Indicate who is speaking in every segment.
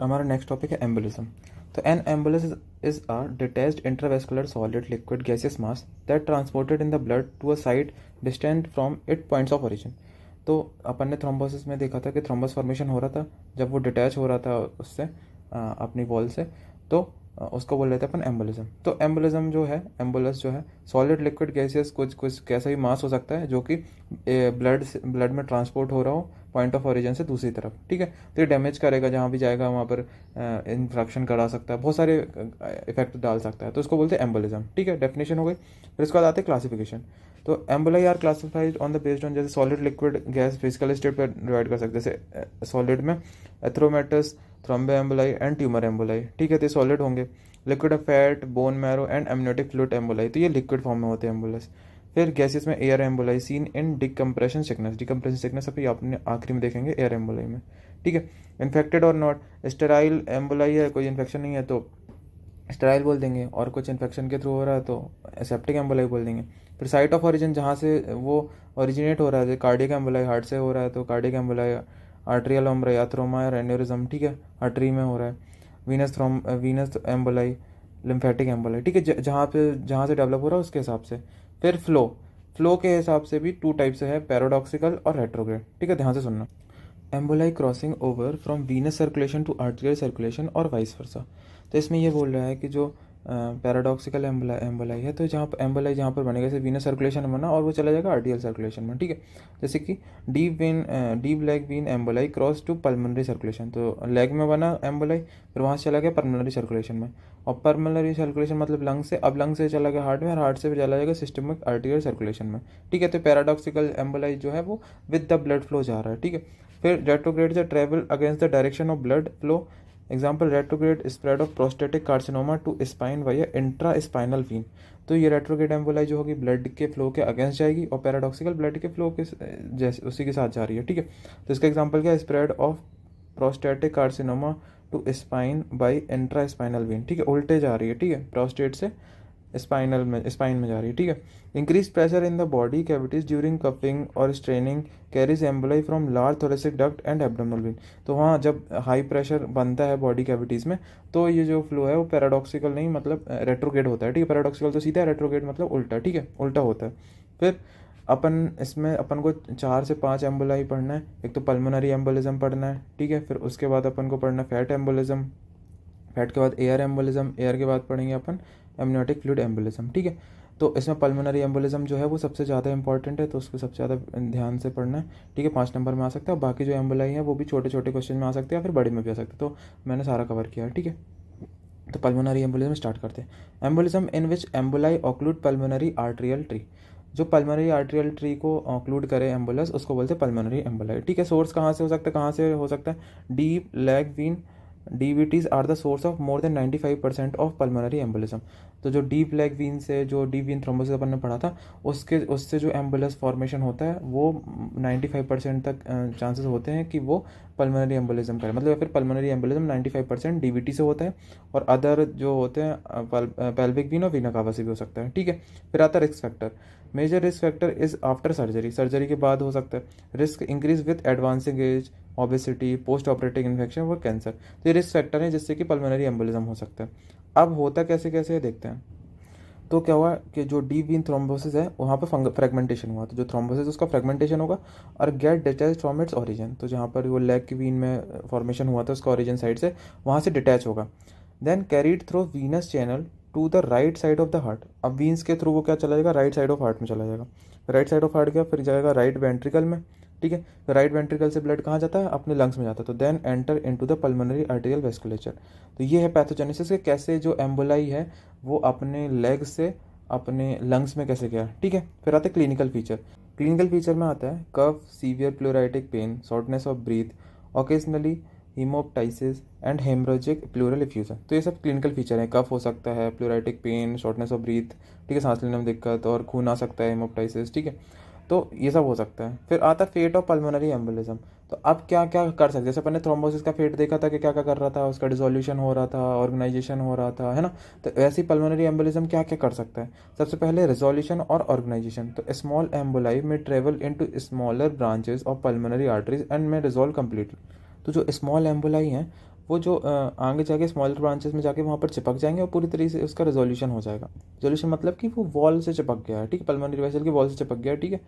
Speaker 1: हमारा next topic है embolism तो an embolus is a detach intravascular solid liquid gaseous mass that transported in the blood to a site distant from it points of origin तो अपन ने thrombosis में देखा था कि थ्रोम्बस फॉर्मेशन हो रहा था जब वो डिटैच हो रहा था उससे अपनी वॉल से तो उसको बोल लेते हैं अपन एम्बोलिज्म तो एम्बोलिज्म जो है एम्बोलस जो है सॉलिड लिक्विड गैसियस कुछ कुछ कैसा भी मास हो सकता है जो कि ब्लड ब्लड में ट्रांसपोर्ट हो रहा हो पॉइंट ऑफ ओरिजिन से दूसरी तरफ ठीक है तो ये डैमेज करेगा जहाँ भी जाएगा वहाँ पर इन्फ्रैक्शन करा सकता है बहुत सारे इफेक्ट डाल सकता है तो इसको बोलते हैं एम्बोलिज्म ठीक है डेफिनेशन हो गई फिर इसके बाद आते हैं क्लासिफिकेशन तो emboli are classified on the based on जैसे solid liquid gas physical state पर डिवाइड कर सकते हैं जैसे सॉलिड में atheromatous thrombo emboli and tumour emboli ठीक है तो सॉलिड होंगे liquid of fat bone marrow and amniotic fluid emboli तो ये लिक्विड फॉर्म में होते हैं एम्बुलेंस फिर गैसेस में air emboli seen in decompression sickness decompression sickness अभी आपने आखिरी में देखेंगे एयर एम्बोलाई में ठीक है इन्फेक्टेड और नॉट स्टेराइल एम्बोलाई है कोई इन्फेक्शन नहीं है तो स्टेराइल बोल देंगे और कुछ इन्फेक्शन के थ्रू हो रहा है तो एसेप्टिक एम्बोलाई बोल देंगे फिर साइट ऑफ ऑरिजिन जहाँ से वो ओरिजिनेट हो रहा है कार्डिक एम्बोलाई हार्ट से हो रहा है तो कार्डिक एम्बोलाई आर्ट्रियल ओमरा या थ्रोमायर एन्योरिज्म ठीक है आर्टरी में हो रहा है venous thrombo venous emboli lymphatic emboli ठीक है जहाँ पे जहाँ से डेवलप हो रहा है उसके हिसाब से फिर फ्लो फ्लो के हिसाब से भी टू टाइप्स है पैराडॉक्सिकल और रेट्रोग्रेड ठीक है ध्यान से सुनना emboli crossing over from venous circulation to arterial circulation और वाइस वर्सा तो इसमें यह बोल रहा है कि जो पैराडॉक्सिकल एम्बोलाई एम्बोलाई है तो जहाँ पर एम्बोलाई जहाँ पर बनेगा जैसे वीनस सर्कुलेशन में बना और वो चला जाएगा आर्टियल सर्कुलेशन में ठीक है जैसे कि deep vein deep leg vein emboli cross to pulmonary circulation तो लेग में बना एम्बोलाई फिर वहाँ से चला गया पल्मनरी सर्कुलेशन में और पल्मनरी सर्कुलेशन मतलब लंग से अब लंग से चला गया हार्ट में और हार्ट से भी चला जाएगा सिस्टमिक आर्टियल सर्कुलेशन में ठीक है तो पैराडॉक्सिकल एम्बोलाई जो है वो विद द ब्लड फ्लो जा रहा है ठीक है फिर रेट्रोग्रेड जो travel against the direction of blood flow example retrograde spread of prostatic carcinoma to spine via intra spinal vein तो ये रेट्रोग्रेड एम्बोलाई जो होगी ब्लड के फ्लो के अगेंस्ट जाएगी और पैराडॉक्सिकल ब्लड के फ्लो के जैसे उसी के साथ जा रही है ठीक है तो इसका एग्जाम्पल क्या है spread of prostatic carcinoma to spine by intra spinal vein ठीक है उल्टे जा रही है ठीक है प्रोस्टेट से स्पाइनल में स्पाइन में जा रही है ठीक है increase pressure in the body cavities during coughing और straining carries emboli from large thoracic duct and abdominal vein तो वहाँ जब हाई प्रेशर बनता है बॉडी कैविटीज़ में तो ये जो फ्लो है वो पैराडॉक्सिकल नहीं मतलब रेट्रोगेट होता है ठीक है पैराडॉक्सिकल तो सीधा रेट्रोगेट मतलब उल्टा ठीक है उल्टा होता है फिर अपन इसमें अपन को चार से पाँच एम्बुलई पढ़ना है एक तो पल्मोनरी एम्बोलिज्म पढ़ना है ठीक है फिर उसके बाद अपन को पढ़ना है फैट एम्बोलिज्म फैट के बाद एयर एम्बोलिज्म एयर के बाद पढ़ेंगे अपन एमनियोटिक फ्लूड एम्बोलिज्म ठीक है तो इसमें पल्मोनरी एम्बोलिज्म जो है वो सबसे ज़्यादा इंपॉर्टेंट है तो उसको सबसे ज़्यादा ध्यान से पढ़ना है ठीक है पाँच नंबर में आ सकता है बाकी जो एम्बोलाई है वो भी छोटे छोटे क्वेश्चन में आ सकते हैं या फिर बड़े में भी आ सकते हैं तो मैंने सारा कवर किया है ठीक है तो पल्मोनरी एम्बोलिज्म स्टार्ट करते हैं embolism in which emboli occlude pulmonary arterial tree जो पल्मोनरी आर्ट्रियल ट्री को ऑक्लूड करे एम्बुलेंस उसको बोलते हैं पल्मोनरी एम्बोलाई ठीक है सोर्स कहाँ से हो सकता है कहाँ से हो सकता है deep leg vein D are the source of more than ninety five percent of pulmonary embolism तो जो डीप लेग वीन से जो डीप वीन थ्रोम्बोसिस अपन ने पढ़ा था उसके उससे जो एम्बुलस फॉर्मेशन होता है वो 95 परसेंट तक चांसेस होते हैं कि वो पल्मोनरी एम्बुलिज्म का मतलब फिर पल्मोनरी नाइन्टी 95 परसेंट डी से होता है और अदर जो होते हैं पेल्विक वीन और वीना कावा से भी हो सकता है ठीक है फिर आता risk factor major risk factor is after surgery surgery के बाद हो सकता है risk increase with advancing age obesity post operative infection और कैंसर तो ये रिस्क फैक्टर है जिससे कि पल्मोनरी एम्बुलिज्म हो सकता है अब होता कैसे कैसे है देखते हैं तो क्या हुआ कि जो डीप वीन थ्रोम्बोसिस है वहाँ पर फ्रेगमेंटेशन हुआ तो जो थ्रोम्बोसिस उसका फ्रेगमेंटेशन होगा और get detach from its origin तो जहाँ पर वो लेग की वीन में फॉर्मेशन हुआ था उसका ऑरिजिन साइड से वहाँ से डिटैच होगा then carried through venous channel to the right side of the heart अब वीन्स के थ्रू वो क्या चला जाएगा राइट साइड ऑफ हार्ट में चला जाएगा राइट साइड ऑफ हार्ट क्या फिर जाएगा राइट वेंट्रिकल में ठीक है तो राइट वेंट्रिकल से ब्लड कहाँ जाता है अपने लंग्स में जाता है तो then enter to the pulmonary arterial vasculature तो ये है पैथोजेनेसिस के कैसे जो एम्बोलाई है वो अपने लेग से अपने लंग्स में कैसे गया ठीक है फिर आते क्लिनिकल फीचर क्लिनिकल फीचर में आता है cough severe pleuritic pain shortness of breath occasionally haemoptysis and haemorrhagic pleural effusion तो ये सब क्लिनिकल फीचर हैं कफ हो सकता है pleuritic pain shortness of breath ठीक है सांस लेने में दिक्कत और खून आ सकता है हीमोपटाइसिस ठीक है तो ये सब हो सकता है फिर आता है फेट ऑफ पल्मोनरी एम्बोलिज्म तो अब क्या क्या कर सकते जैसे अपने थ्रोम्बोसिस का फेट देखा था कि क्या क्या कर रहा था उसका डिजोल्यूशन हो रहा था ऑर्गेनाइजेशन हो रहा था है ना तो ऐसी पल्मोनरी एम्बोलिज्म क्या क्या कर सकता है सबसे पहले रिजोल्यूशन और ऑर्गेनाइजेशन तो स्मॉल एम्बोलाई में travel into smaller branches of pulmonary arteries and में रिजोल्व कम्प्लीटली तो जो स्मॉल एम्बोलाई हैं वो जो आगे जाके स्मॉलर ब्रांचेस में जाके वहाँ पर चिपक जाएंगे और पूरी तरीके से उसका रेजोल्यूशन हो जाएगा रेजोल्यूशन मतलब कि वो वॉल से चिपक गया है ठीक है पलमोनरी वेसल की वॉल से चिपक गया ठीक है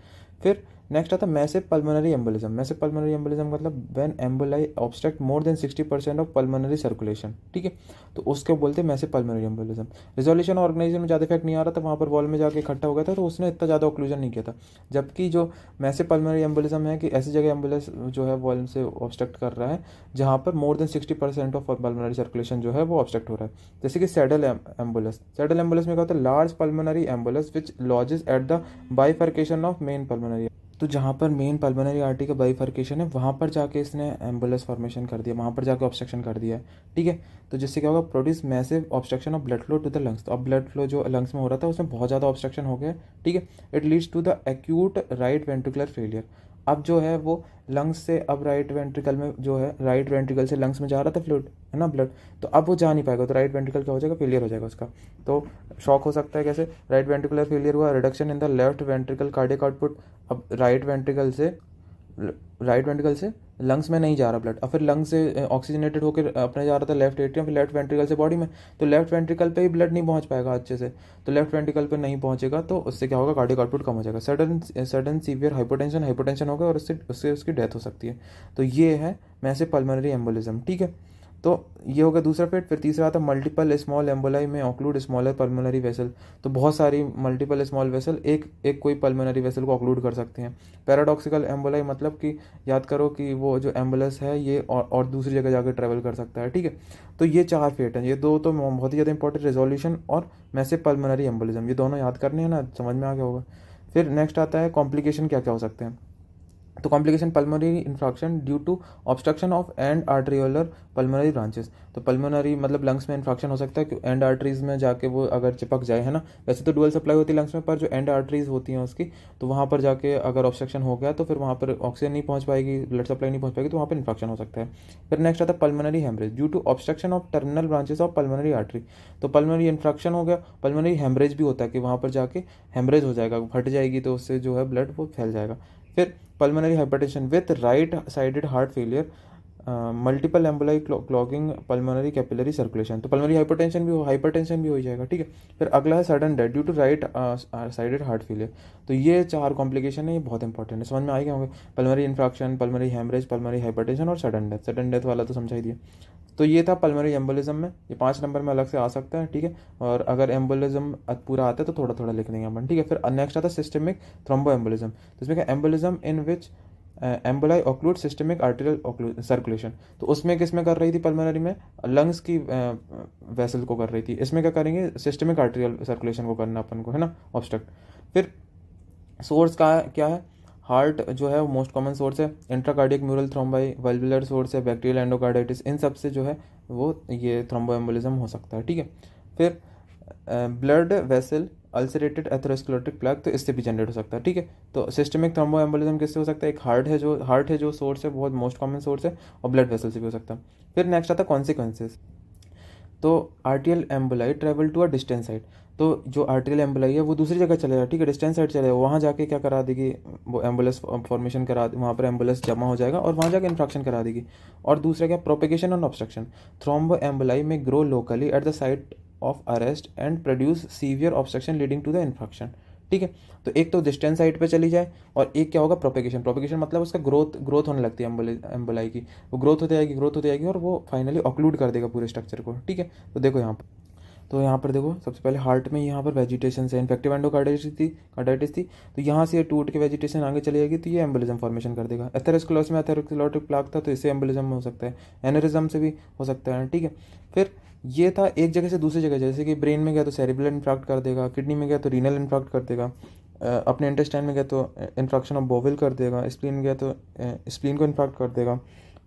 Speaker 1: फिर नेक्स्ट आता है massive pulmonary embolism massive pulmonary embolism मतलब when emboli obstruct more than sixty percent of pulmonary circulation ठीक है तो उसके बोलते हैं massive pulmonary embolism resolution organisation में ज़्यादा इफेक्ट नहीं आ रहा था वहाँ पर वॉल में जाकर इकट्ठा हो गया था तो उसने इतना ज़्यादा ऑक्लूजन नहीं किया था जबकि जो मैसे पलमोनरी एम्बोलिज्म है कि ऐसी जगह एम्बुलेंस जो है वॉल से ऑब्स्ट्रक्ट कर रहा है जहाँ पर more than sixty percent of pulmonary circulation जो है वो ऑब्स्ट्रक्ट हो रहा है जैसे कि सैडल एम्बुलेंस सैडल एम्बुलेंस में क्या होता है large pulmonary embolus which lodges at the bifurcation of main pulmonary तो जहाँ पर मेन पल्मोनरी आर्टरी का बाइफर्केशन है वहाँ पर जाके इसने एम्बुलेंस फॉर्मेशन कर दिया वहाँ पर जाके ऑब्स्ट्रक्शन कर दिया ठीक है तो जिससे क्या होगा produce massive obstruction of blood flow to the lungs तो अब ब्लड फ्लो जो लंग्स में हो रहा था उसमें बहुत ज़्यादा ऑब्स्ट्रक्शन हो गया ठीक है it leads to the acute right ventricular failure अब जो है वो लंग्स से अब राइट वेंट्रिकल में जो है राइट वेंट्रिकल से लंग्स में जा रहा था फ्लूड है ना ब्लड तो अब वो जा नहीं पाएगा तो राइट वेंट्रिकल क्या हो जाएगा फेलियर हो जाएगा उसका तो शॉक हो सकता है कैसे राइट वेंट्रिकुलर फेलियर हुआ reduction in the left ventricle cardiac output अब राइट वेंट्रिकल से राइट वेंट्रिकल से लंग्स में नहीं जा रहा ब्लड और फिर लंग्स से ऑक्सीजनेटेड होकर अपने जा रहा था लेफ्ट एट्रियम फिर लेफ्ट वेंट्रिकल से बॉडी में तो लेफ्ट वेंट्रिकल पे ही ब्लड नहीं पहुंच पाएगा अच्छे से तो लेफ्ट वेंट्रिकल पे नहीं पहुंचेगा तो उससे क्या होगा कार्डिक आउटपुट कम हो जाएगा sudden sudden severe hypotension hypotension होगा और उससे उससे उसकी डेथ हो सकती है तो ये है मैसे पल्मोनरी एम्बोलिज्म ठीक है तो ये हो गया दूसरा फेट फिर तीसरा आता मल्टीपल स्मॉल एम्बोलाई में ऑक्लूड स्मॉलर पल्मोनरी वेसल तो बहुत सारी मल्टीपल स्मॉल वेसल एक एक कोई पल्मोनरी वेसल को ऑक्लूड कर सकते हैं पैराडॉक्सिकल एम्बोलाई मतलब कि याद करो कि वो जो एम्बुलेंस है ये और, और दूसरी जगह जाकर ट्रेवल कर सकता है ठीक है तो ये चार फेट हैं ये दो तो बहुत ही ज़्यादा इंपॉर्टेंट रेजोल्यूशन और मैसे पल्मोनरी एम्बोलिज्म ये दोनों याद करने हैं ना समझ में आ गया होगा फिर नेक्स्ट आता है कॉम्प्लिकेशन क्या क्या हो सकते हैं तो complication pulmonary infarction due to obstruction of end arteriolar pulmonary branches तो पल्मोनरी मतलब लंग्स में इन्फ्रैक्शन हो सकता है एंड आर्टरीज में जाके वो अगर चिपक जाए है ना वैसे तो डुअल सप्लाई होती है लंग्स में पर जो एंड आर्टरीज होती हैं उसकी तो वहाँ पर जाके अगर ऑब्स्ट्रक्शन हो गया तो फिर वहाँ पर ऑक्सीजन नहीं पहुँच पाएगी ब्लड सप्लाई नहीं पहुँच पाएगी तो वहाँ पर इन्फ्रक्शन हो सकता है फिर नेक्स्ट आता है pulmonary haemorrhage due to obstruction of terminal branches of pulmonary artery तो पल्मोनरी इन्फ्रक्शन हो गया पल्मोनरी हेमरेज भी होता है कि वहाँ पर जाके हेमरेज हो जाएगा फट जाएगी तो उससे जो है ब्लड वो फैल जाएगा फिर pulmonary hypertension with right sided heart failure multiple emboli clogging pulmonary capillary circulation तो पल्मोनरी हाइपरटेंशन भी हो हाइपरटेंशन भी हो जाएगा ठीक है फिर अगला है sudden death due to right sided heart failure तो ये चार कॉम्प्लिकेशन है ये बहुत इंपॉर्टेंट है समझ में गए होंगे pulmonary infarction pulmonary haemorrhage pulmonary hypertension और सडन डेथ सडन डेथ वाला तो समझाई दिया तो ये था पल्मोनरी एम्बोलिज्म में ये पांच नंबर में अलग से आ सकता है ठीक है और अगर एम्बोलिज्म पूरा आता है तो थोड़ा थोड़ा लिख देंगे अपन ठीक है फिर नेक्स्ट आता है सिस्टमिक थ्रोम्बो एम्बोलिज्म तो इसमें क्या embolism in which emboli occlude systemic arterial circulation तो उसमें किसमें कर रही थी पल्मोनरी में लंग्स की वेसल को कर रही थी इसमें क्या करेंगे सिस्टमिक आर्टेरियल सर्कुलेशन को करना अपन को है ना ऑब्स्ट्रक्ट फिर सोर्स का क्या है हार्ट जो है वो मोस्ट कॉमन सोर्स है इंट्राकार्डियक म्यूरल थ्रोम्बाई वेलबुलर सोर्स है बैक्टीरियल एंडोकार्डाइटिस इन सबसे जो है वो ये थ्रोम्बोएम्बोलिज्म हो सकता है ठीक है फिर blood vessel ulcerated atherosclerotic plug तो इससे भी जनरेट हो सकता है ठीक है तो सिस्टमिक थ्रोम्बो एम्बोलिज्म किससे हो सकता है एक हार्ट है जो हार्ट है जो सोर्स है बहुत मोस्ट कॉमन सोर्स है और ब्लड वेसल से भी हो सकता है फिर नेक्स्ट आता है कॉन्सिक्वेंसेज तो एल emboli travel to a distance side तो जो आर्टिकल एम्बुलाई है वो दूसरी जगह चले जाए ठीक है डिस्टेंस साइड चले जाए वहाँ जाके क्या करा देगी वो एम्बुलेंस फॉर्मेशन करा वहाँ पर एम्बुलेंस जमा हो जाएगा और वहाँ जाकर इन्फ्रक्शन करा देगी और दूसरा क्या propagation on obstruction thrombo emboli में grow locally at the site of arrest and produce severe obstruction leading to the infarction ठीक है तो एक तो डिस्टेंस साइड पर चली जाए और एक क्या होगा प्रोपेगेशन प्रोपेगेशन मतलब उसका ग्रोथ ग्रोथ होने लगती है एम्बुलाई की वो ग्रोथ होती जाएगी ग्रोथ होती जाएगी और वो फाइनली ऑक्लूड कर देगा पूरे स्ट्रक्चर को ठीक है तो देखो यहाँ पर तो यहाँ पर देखो सबसे पहले हार्ट में यहाँ पर वेजिटेशन है इन्फेक्टिव एंडोकार्डाइटिस थी कार्डाइटिस थी तो यहाँ से टूट के वेजिटेशन आगे चली जाएगी तो ये एम्बुलिज्म फॉर्मेशन कर देगा एथेरोस्क्लोस में एथेरोक्लोटिक प्लाक था तो इससे एम्बुलिज्म हो सकता है एनरिज्म से भी हो सकता है ठीक है फिर ये था एक जगह से दूसरी जगह जैसे कि ब्रेन में गया तो सेरिब्रल इन्फ्रैक्ट कर देगा किडनी में गया तो रीनल इन्फ्रैक्ट कर देगा अपने इंटेस्टाइन में गया तो इन्फ्रैक्शन ऑफ बोविल कर देगा स्प्लीन गया तो स्प्लीन को इन्फ्रैक्ट कर देगा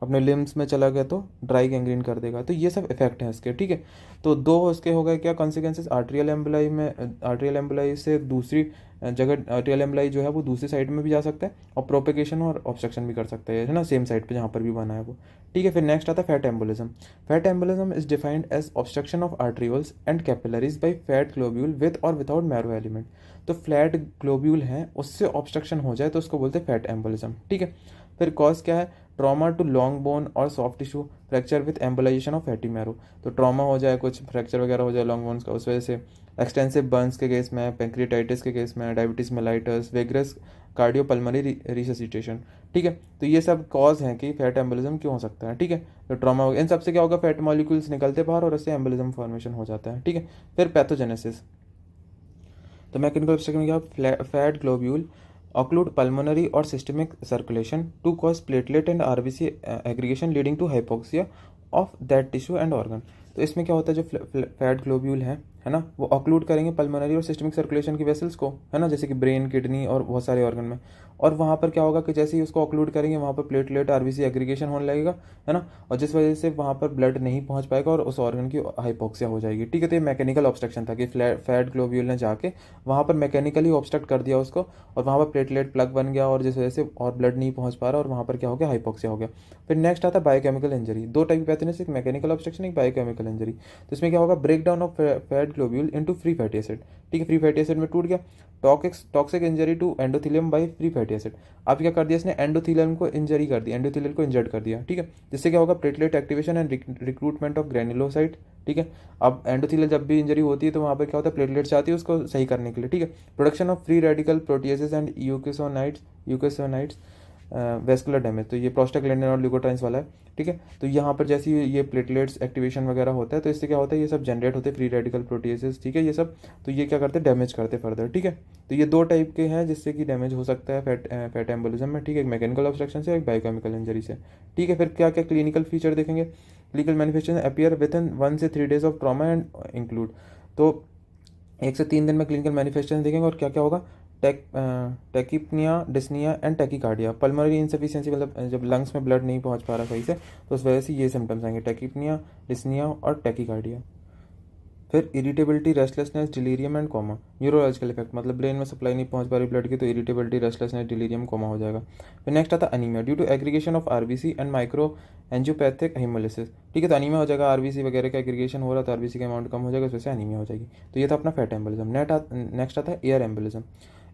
Speaker 1: अपने लिम्स में चला गया तो ड्राई गैंग्रीन कर देगा तो ये सब इफेक्ट हैं इसके ठीक है तो दो इसके हो गए क्या कॉन्सिक्वेंसेज आर्ट्रियल एम्बलाई में आर्ट्रियल एम्बलाई से दूसरी जगह आर्ट्रियल एम्बलाई जो है वो दूसरी साइड में भी जा सकता है और प्रोपेगेशन और ऑब्स्ट्रक्शन भी कर सकता है ना सेम साइड पर जहाँ पर भी बना है वो ठीक है फिर नेक्स्ट आता है fat embolism fat embolism is defined as obstruction of arterioles and capillaries by fat globule with और विदाउट मैरो एलिमेंट तो फ्लैट ग्लोब्यूल है उससे ऑब्स्ट्रक्शन हो जाए तो उसको बोलते हैं फैट एम्बोलिज्म ठीक है फिर कॉज क्या है ट्रॉमा टू लॉन्ग बोन और soft tissue fracture with embolization of fatty marrow तो ट्रॉमा हो जाए कुछ फ्रैक्चर वगैरह हो जाए लॉन्ग बोन्स का उस वजह से एक्सटेंसिव बर्न्स के केस में पेंक्रीटाइटिस के केस में डायबिटीज मेलाइटस वेग्रेस कार्डियोपलमरी पल्मरी रिससिटेशन ठीक है तो ये सब कॉज हैं कि फैट एम्बोलिज्म क्यों हो सकता है ठीक है तो ट्रॉमा इन सबसे क्या होगा फैट मॉलिक्यूल्स निकलते बाहर और इससे एम्बोलिज्म फॉर्मेशन हो जाता है ठीक है फिर पैथोजेनेसिस तो मैकेनिकल ऑब्स्ट्रक्शन क्या fat globule occlude pulmonary or systemic circulation to cause platelet and RBC aggregation leading to hypoxia of that tissue and organ तो इसमें क्या होता है जो फैट ग्लोब्यूल है है ना वो ऑक्लूड करेंगे पल्मोनरी और सिस्टमिक सर्कुलेशन की वेसल्स को है ना जैसे कि ब्रेन किडनी और बहुत सारे ऑर्गन में और वहाँ पर क्या होगा कि जैसे ही उसको ऑक्लूड करेंगे वहाँ पर प्लेटलेट आरबीसी एग्रीगेशन होने लगेगा है ना और जिस वजह से वहाँ पर ब्लड नहीं पहुँच पाएगा और उस ऑर्गन की हाइपोक्सिया हो जाएगी ठीक है तो ये मैकेनिकल ऑब्स्ट्रक्शन था कि फैट ग्लोब्यूल ने जाके वहाँ पर मैकेनिकली ऑब्स्ट्रक्ट कर दिया उसको और वहाँ पर प्लेटलेट प्लग बन गया और जिस वजह से और ब्लड नहीं पहुँच पा रहा और वहाँ पर क्या हो गया हाइपोक्सिया हो गया फिर नेक्स्ट आता है बायोकेमिकल इंजरी दो टाइप की पैथोनिस एक मैकेनिकल ऑब्स्ट्रक्शन एक बायोकेमिकल इंजरी तो इसमें क्या होगा break down of fat globule into free fatty acid ठीक है फ्री फैटी एसिड में टूट गया toxic toxic injury to endothelium by free fat fatty acid अब क्या कर दिया इसने एंडोथीलियम को इंजरी कर दिया एंडोथीलियम को इंजर्ट कर दिया ठीक है जिससे क्या होगा platelet activation and recruitment of granulocyte ठीक है अब एंडोथीलियम जब भी इंजरी होती है तो वहाँ पर क्या होता है प्लेटलेट्स आती है उसको सही करने के लिए ठीक है production of free radical proteases and eicosanoids eicosanoids vascular damage तो ये प्रोस्टाग्लैंडिन और ल्यूकोट्राइंस वाला है ठीक है तो यहाँ पर जैसे ये प्लेटलेट्स एक्टिवेशन वगैरह होता है तो इससे क्या होता है ये सब जनरेट होते हैं फ्री रेडिकल प्रोटीजेस ठीक है ये सब तो ये क्या करते हैं डैमेज करते फर्दर ठीक है तो ये दो टाइप के हैं जिससे कि डैमेज हो सकता है फैट फैट एम्बोलिज्म में ठीक है एक मैकेनिकल ऑब्स्ट्रक्शन से एक बायोकेमिकल इंजरी से ठीक है फिर क्या क्या क्लिनिकल फीचर देखेंगे clinical manifestation appear within one से three days of trauma and include तो एक से तीन दिन में क्लिनिकल मैनिफेस्टेशन देखेंगे और क्या क्या होगा tach tachypnea dyspnea and tachycardia pulmonary insufficiency मतलब uh, जब लंग्स में ब्लड नहीं पहुंच पा रहा सही से तो उस वजह से ये सिम्टम्स आएंगे टेकिपनिया डिस्निया और टैकीकार्डिया फिर irritability restlessness delirium and coma neurological effect मतलब ब्रेन में सप्लाई नहीं पहुंच पा रही ब्लड की तो इरिटेबिलिटी रेस्टलेसनेस डिलीरियम कोमा हो जाएगा फिर नेक्स्ट आता anaemia due to aggregation of RBC and micro angiopathic haemolysis ठीक है तो अनीमिया हो जाएगा आरबीसी वगैरह का एग्रीगेशन हो रहा है तो आरबीसी का अमाउंट कम हो जाएगा उस वजह से अनीमिया हो जाएगी तो ये था अपना फैट एम्बुलिज्म नेक्स्ट आता है air embolism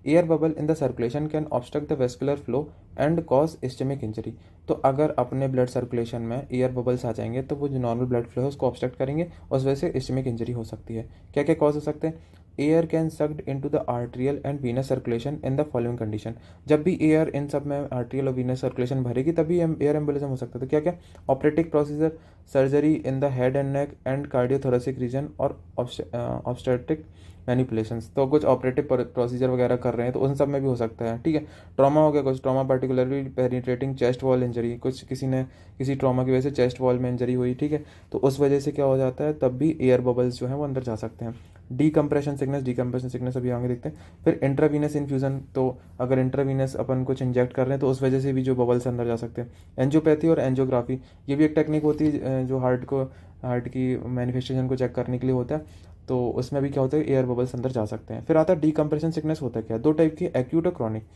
Speaker 1: air bubble in the circulation can obstruct the vascular flow and cause ischaemic injury तो अगर अपने ब्लड सर्कुलेशन में एयर बबल्स आ जाएंगे तो वो जो नॉर्मल ब्लड फ्लो है उसको ऑब्स्ट्रक्ट करेंगे और उस वजह से इस्टेमिक इंजरी हो सकती है क्या क्या कॉज हो सकते हैं air can sucked to the arterial and venous circulation in the following condition जब भी एयर इन सब में आर्ट्रियल और वीनस सर्कुलेशन भरेगी तभी एयर एम्बुलिज्म हो सकता है तो क्या क्या operative procedure surgery in the head and neck and cardiothoracic region और ऑब्स्टेटिक मैनिपुलेशन uh, तो कुछ ऑपरेटिव प्रोसीजर वगैरह कर रहे हैं तो उन सब में भी हो सकता है ठीक है ट्रामा हो गया कुछ trauma particularly penetrating chest wall injury कुछ किसी ने किसी ट्रामा की वजह से चेस्ट वॉल में इंजरी हुई ठीक है तो उस वजह से क्या हो जाता है तब भी एयर बबल्स जो हैं वो अंदर जा सकते हैं डी सिकनेस डी कम्प्रेशन सिकनेस अभी आगे देखते हैं फिर इंट्रावीनस इन्फ्यूज़न तो अगर इंट्रावीनस अपन कुछ इंजेक्ट कर रहे हैं तो उस वजह से भी जो बबल्स अंदर जा सकते हैं एनजियोपैथी और एनजियोग्राफी ये भी एक टेक्निक होती है जो हार्ट को हार्ट की मैनिफेस्टेशन को चेक करने के लिए होता है तो उसमें भी क्या होता है एयर बबल्स अंदर जा सकते हैं फिर आता है डी सिकनेस होता है क्या दो टाइप की एक्यूट और क्रॉनिक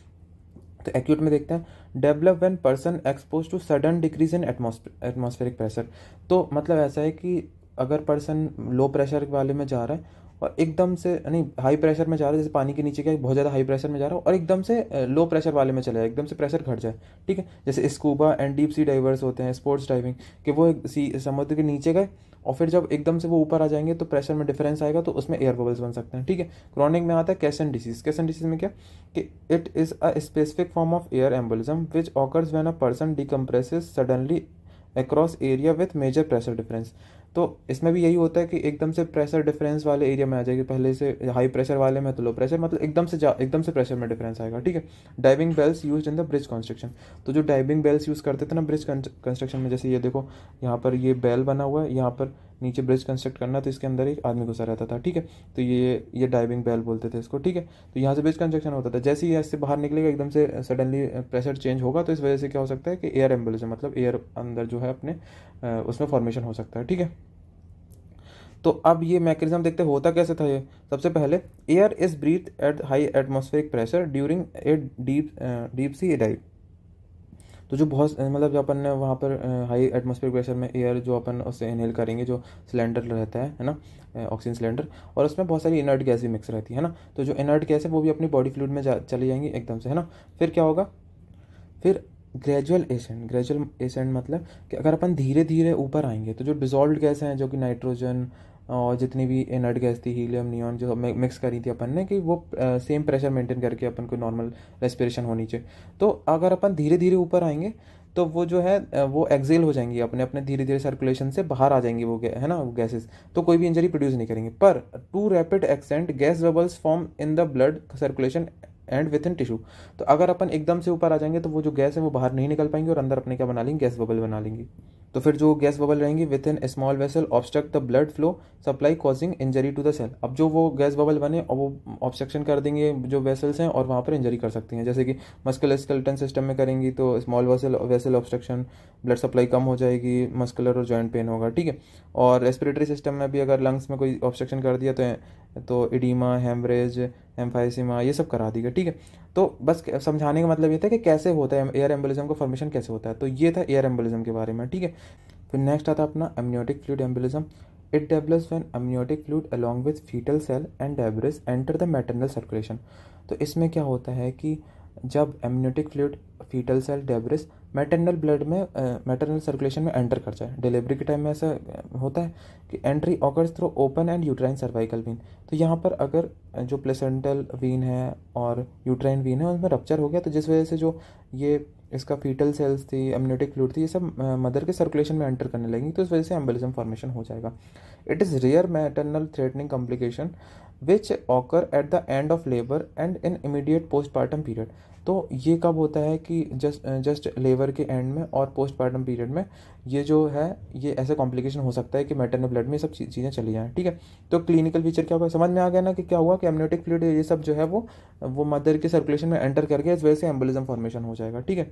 Speaker 1: तो एक्यूट में देखते हैं develop when person expose to sudden decrease in atmospheric pressure तो मतलब ऐसा है कि अगर पर्सन लो प्रेशर वाले में जा रहा है और एकदम से यानी हाई प्रेशर में जा रहा है जैसे पानी के नीचे क्या बहुत ज़्यादा हाई प्रेशर में जा रहा हूँ और एकदम से लो प्रेशर वाले में चले जाए एकदम से प्रेशर घट जाए ठीक है जैसे scuba and deep sea divers होते हैं स्पोर्ट्स डाइविंग कि वो सी समुद्र के नीचे गए और फिर जब एकदम से वो ऊपर आ जाएंगे तो प्रेशर में डिफरेंस आएगा तो उसमें एयर बबल्स बन सकते हैं ठीक है क्रॉनिक में आता है कैसन डिसीज कैसन डिसीज में क्या कि it is a specific form of air embolism which occurs when a person decompresses suddenly across area with major pressure difference तो इसमें भी यही होता है कि एकदम से प्रेशर डिफरेंस वाले एरिया में आ जाएगी पहले से हाई प्रेशर वाले में तो लो प्रेशर मतलब एकदम से एकदम से प्रेशर में डिफरेंस आएगा ठीक है diving bells use in the bridge construction तो जो डाइविंग बेल्स यूज़ करते थे ना ब्रिज कंस्ट्रक्शन में जैसे ये देखो यहाँ पर ये बेल बना हुआ है यहाँ पर नीचे ब्रिज कंस्ट्रक्ट करना तो इसके अंदर एक आदमी घुसा रहता था ठीक है तो ये ये डाइविंग बेल बोलते थे इसको ठीक है तो यहाँ से ब्रिज कंस्ट्रक्शन होता था जैसे ही इससे बाहर निकलेगा एकदम से सडनली प्रेशर चेंज होगा तो इस वजह से क्या हो सकता है कि एयर एम्बुलेंस मतलब एयर अंदर जो है अपने उसमें फॉर्मेशन हो सकता है ठीक है तो अब ये मैकेनिज्म देखते होता कैसे था ये सबसे पहले air is breathe at high atmospheric pressure during a deep deep sea dive तो जो बहुत मतलब जो अपन ने वहाँ पर हाई एटमोसफेयर प्रेशर में एयर जो अपन उससे इनहेल करेंगे जो सिलेंडर रहता है है ना ऑक्सीजन सिलेंडर और उसमें बहुत सारी इनर्ट गैस भी मिक्स रहती है ना तो जो इनर्ट गैस है वो भी अपनी बॉडी फ्लूड में जा, चली जाएंगी एकदम से है ना फिर क्या होगा फिर ग्रेजुअल एसेंट ग्रेजुअल एसेंट मतलब कि अगर अपन धीरे धीरे ऊपर आएंगे तो जो डिजॉल्व गैस हैं जो कि नाइट्रोजन और जितनी भी इनर्ट गैस थी हीलियम नियॉन जो मिक्स करी थी अपन ने कि वो सेम प्रेशर मेंटेन करके अपन को नॉर्मल रेस्पिरेशन होनी चाहिए तो अगर अपन धीरे धीरे ऊपर आएंगे तो वो जो है वो एक्जेल हो जाएंगी अपने अपने धीरे धीरे सर्कुलेशन से बाहर आ जाएंगी वो है ना वो गैसेस तो कोई भी इंजरी प्रोड्यूस नहीं करेंगे पर too rapid ascent gas bubbles form in the blood circulation and within tissue तो अगर अपन एकदम से ऊपर आ जाएंगे तो वो जो गैस है वो बाहर नहीं निकल पाएंगे और अंदर अपने क्या बना लेंगे गैस बबल बना लेंगी तो फिर जो गैस बबल रहेंगी within small vessel obstruct the blood flow supply causing injury to the cell अब जो वो गैस बबल बने और वो ऑब्स्ट्रक्शन कर देंगे जो वेसल्स हैं और वहाँ पर इंजरी कर सकती हैं जैसे कि मस्कुलर स्केल्टन सिस्टम में करेंगी तो small vessel vessel obstruction blood supply कम हो जाएगी मस्कुलर और जॉइंट पेन होगा ठीक है और रेस्पिरेटरी सिस्टम में भी अगर लंग्स में कोई ऑब्स्ट्रक्शन कर दिया तो तो इडीमा हेमरेज एम्फाइसिमा ये सब करा दी गई ठीक है तो बस समझाने का मतलब ये था कि कैसे होता है एयर एम्बुलिज्म का फॉर्मेशन कैसे होता है तो ये था एयर एम्बुलिज्म के बारे में ठीक है फिर नेक्स्ट आता अपना amniotic fluid embolism it develops when amniotic fluid along with fetal cell and debris enter the maternal circulation तो इसमें क्या होता है कि जब amniotic fluid fetal cell debris maternal blood में मैटरनल सर्कुलेशन में एंटर कर जाए डिलीवरी के टाइम में ऐसा होता है कि entry occurs through open and uterine cervical vein तो यहाँ पर अगर जो प्लेसेंटल वीन है और यूट्राइन वीन है उसमें रप्चर हो गया तो जिस वजह से जो ये इसका फीटल सेल्स थी एम्यूनेटिक फ्लूड थी ये सब मदर के सर्कुलेशन में एंटर करने लगेंगी तो इस वजह से एम्बुलिज्म फॉर्मेशन हो जाएगा it is rare maternal threatening complication which occur at the end of labour and in immediate postmortem period तो ये कब होता है कि जस्ट जस्ट लेबर के एंड में और पोस्टपार्टम पीरियड में ये जो है ये ऐसा कॉम्प्लिकेशन हो सकता है कि मेटरनल ब्लड में सब चीज़ें चली जाएँ ठीक है तो क्लिनिकल फीचर क्या होगा समझ में आ गया ना कि क्या हुआ कि एमनियोटिक फ्लूड ये सब जो है वो वो मदर के सर्कुलेशन में एंटर करके इस वजह से एम्बोलिज्म फॉर्मेशन हो जाएगा ठीक है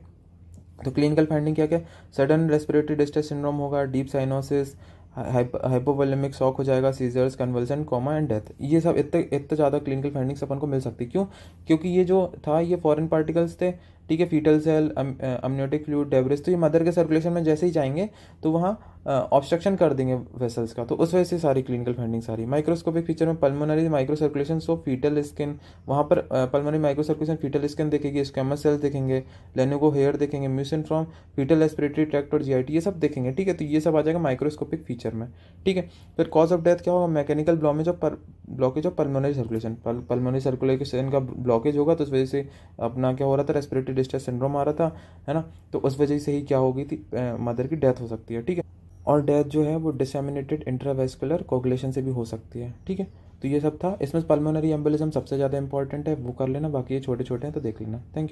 Speaker 1: तो क्लिनिकल फाइंडिंग क्या क्या सडन रेस्पिरेटरी डिस्ट्रेस सिंड्रोम होगा डीप साइनोसिस हाइपोवेलेमिक शॉक हो जाएगा seizures convulsion coma and death ये सब इतने इतने ज़्यादा क्लिनिकल फाइंडिंग्स अपन को मिल सकती क्यों क्योंकि ये जो था ये फॉरेन पार्टिकल्स थे ठीक है fetal cell amniotic fluid debris तो ये मदर के सर्कुलेशन में जैसे ही जाएंगे तो वहाँ ऑब्स्ट्रक्शन कर देंगे वेसल्स का तो उस वजह से सारी क्लिनिकल फंडिंग सारी माइक्रोस्कोपिक फीचर में pulmonary micro circulation so fetal skin वहाँ पर pulmonary micro circulation fetal skin देखेगी स्कैमस सेल्स देखेंगे लेनोगो हेयर देखेंगे mucin from fetal respiratory tract और जी ये सब देखेंगे ठीक है तो ये सब आ जाएगा माइक्रोस्कोपिक फीचर में ठीक है फिर कॉज ऑफ डेथ क्या होगा mechanical blockage of blockage of pulmonary circulation pulmonary circulation का ब्लॉकेज होगा तो उस वजह से अपना क्या हो रहा था रेस्पिरेटरी डिस्टर सिंड्रोम आ रहा था है ना तो उस वजह से ही क्या हो गई थी मदर की डेथ हो सकती है ठीक है और डेथ जो है वो डिसमिनेटेड इंट्रावेस्कुलर कोगुलेशन से भी हो सकती है ठीक है तो ये सब था इसमें पल्मोनरी एम्बुलिज्म सबसे ज़्यादा इंपॉर्टेंट है वो कर लेना बाकी ये छोटे छोटे हैं तो देख लेना थैंक यू